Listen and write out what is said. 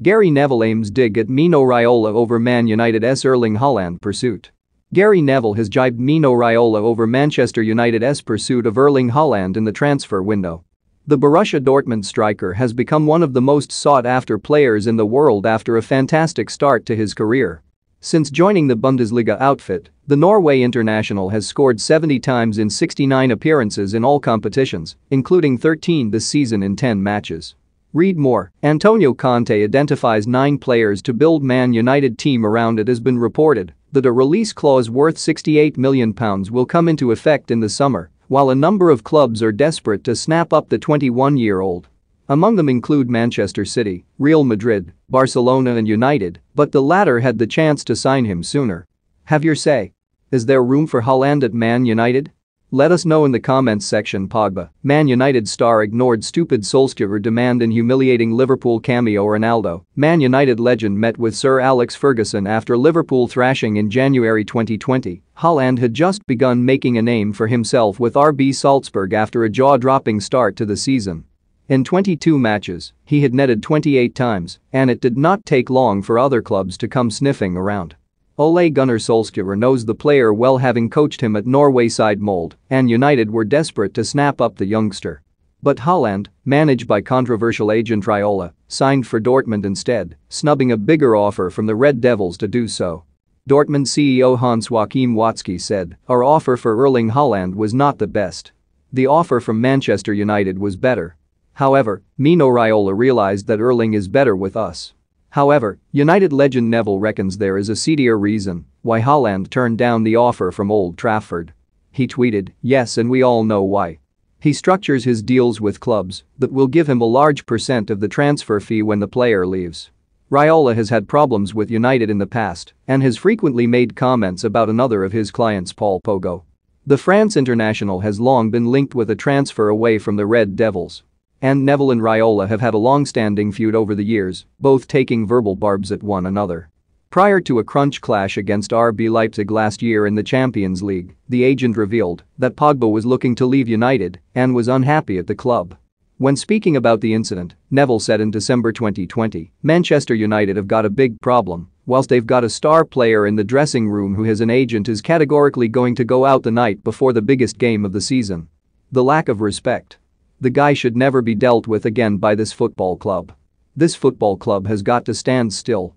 Gary Neville aims dig at Mino Raiola over Man United's Erling Haaland pursuit. Gary Neville has jibed Mino Raiola over Manchester United's pursuit of Erling Haaland in the transfer window. The Borussia Dortmund striker has become one of the most sought-after players in the world after a fantastic start to his career. Since joining the Bundesliga outfit, the Norway international has scored 70 times in 69 appearances in all competitions, including 13 this season in 10 matches. Read more. Antonio Conte identifies nine players to build Man United team around it has been reported that a release clause worth £68 million will come into effect in the summer, while a number of clubs are desperate to snap up the 21-year-old. Among them include Manchester City, Real Madrid, Barcelona and United, but the latter had the chance to sign him sooner. Have your say. Is there room for Holland at Man United? Let us know in the comments section Pogba, Man United star ignored stupid Solskjaer demand and humiliating Liverpool cameo Ronaldo, Man United legend met with Sir Alex Ferguson after Liverpool thrashing in January 2020, Holland had just begun making a name for himself with RB Salzburg after a jaw-dropping start to the season. In 22 matches, he had netted 28 times, and it did not take long for other clubs to come sniffing around. Ole Gunnar Solskjaer knows the player well having coached him at Norway side Mold and United were desperate to snap up the youngster. But Holland, managed by controversial agent Raiola, signed for Dortmund instead, snubbing a bigger offer from the Red Devils to do so. Dortmund CEO Hans-Joachim Watzke said, our offer for Erling Holland was not the best. The offer from Manchester United was better. However, Mino Raiola realized that Erling is better with us. However, United legend Neville reckons there is a seedier reason why Holland turned down the offer from Old Trafford. He tweeted, yes and we all know why. He structures his deals with clubs that will give him a large percent of the transfer fee when the player leaves. Raiola has had problems with United in the past and has frequently made comments about another of his clients Paul Pogo. The France international has long been linked with a transfer away from the Red Devils and Neville and Raiola have had a long-standing feud over the years, both taking verbal barbs at one another. Prior to a crunch clash against RB Leipzig last year in the Champions League, the agent revealed that Pogba was looking to leave United and was unhappy at the club. When speaking about the incident, Neville said in December 2020, Manchester United have got a big problem, whilst they've got a star player in the dressing room who has an agent is categorically going to go out the night before the biggest game of the season. The lack of respect the guy should never be dealt with again by this football club. This football club has got to stand still